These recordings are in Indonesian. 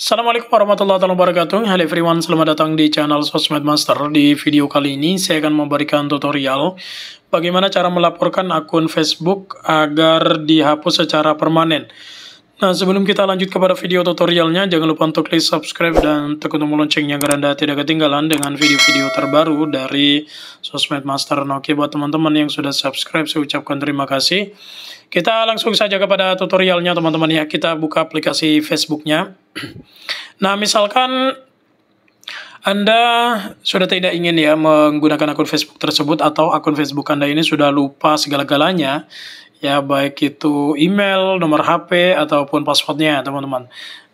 Assalamualaikum warahmatullahi wabarakatuh Hello everyone, selamat datang di channel Sosmed Master Di video kali ini saya akan memberikan tutorial Bagaimana cara melaporkan akun Facebook agar dihapus secara permanen Nah sebelum kita lanjut kepada video tutorialnya Jangan lupa untuk klik subscribe dan tekan tombol loncengnya Agar anda tidak ketinggalan dengan video-video terbaru dari Sosmed Master nah, Oke buat teman-teman yang sudah subscribe saya ucapkan terima kasih Kita langsung saja kepada tutorialnya teman-teman ya Kita buka aplikasi Facebooknya Nah, misalkan Anda sudah tidak ingin ya menggunakan akun Facebook tersebut atau akun Facebook Anda ini sudah lupa segala-galanya, ya baik itu email, nomor HP ataupun passwordnya teman-teman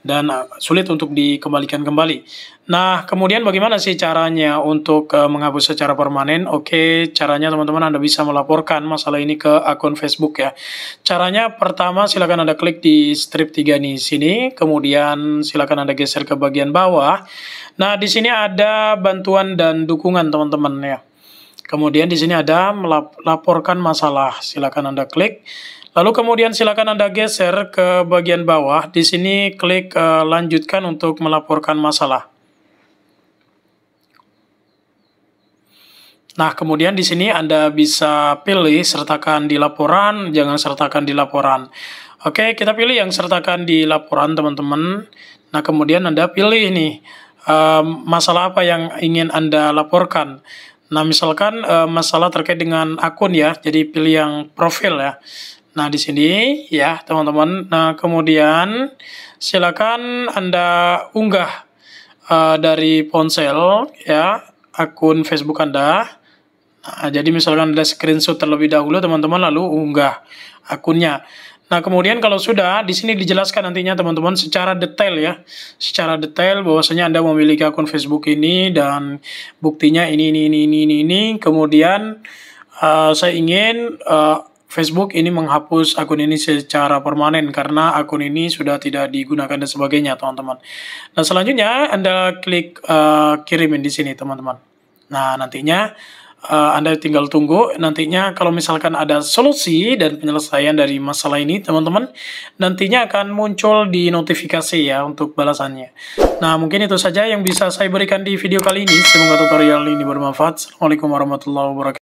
dan ah, sulit untuk dikembalikan kembali. Nah, kemudian bagaimana sih caranya untuk uh, menghapus secara permanen? Oke, caranya teman-teman Anda bisa melaporkan masalah ini ke akun Facebook ya. Caranya pertama silakan Anda klik di strip 3 di sini, kemudian silakan Anda geser ke bagian bawah. Nah, di sini ada bantuan dan dukungan teman-teman ya. Kemudian di sini ada melaporkan masalah. Silakan Anda klik. Lalu kemudian silakan Anda geser ke bagian bawah. Di sini klik uh, lanjutkan untuk melaporkan masalah. Nah, kemudian di sini Anda bisa pilih sertakan di laporan, jangan sertakan di laporan. Oke, kita pilih yang sertakan di laporan, teman-teman. Nah, kemudian Anda pilih nih, eh, masalah apa yang ingin Anda laporkan. Nah, misalkan e, masalah terkait dengan akun ya, jadi pilih yang profil ya. Nah, di sini ya, teman-teman. Nah, kemudian silakan Anda unggah e, dari ponsel ya akun Facebook Anda. Nah, jadi misalkan ada screenshot terlebih dahulu teman-teman lalu unggah akunnya. Nah, kemudian kalau sudah, di sini dijelaskan nantinya teman-teman secara detail ya. Secara detail bahwasanya Anda memiliki akun Facebook ini dan buktinya ini, ini, ini, ini, ini. ini. Kemudian uh, saya ingin uh, Facebook ini menghapus akun ini secara permanen karena akun ini sudah tidak digunakan dan sebagainya, teman-teman. Nah, selanjutnya Anda klik uh, kirimin di sini, teman-teman. Nah, nantinya uh, Anda tinggal tunggu nantinya kalau misalkan ada solusi dan penyelesaian dari masalah ini teman-teman nantinya akan muncul di notifikasi ya untuk balasannya nah mungkin itu saja yang bisa saya berikan di video kali ini semoga tutorial ini bermanfaat Assalamualaikum warahmatullahi wabarakatuh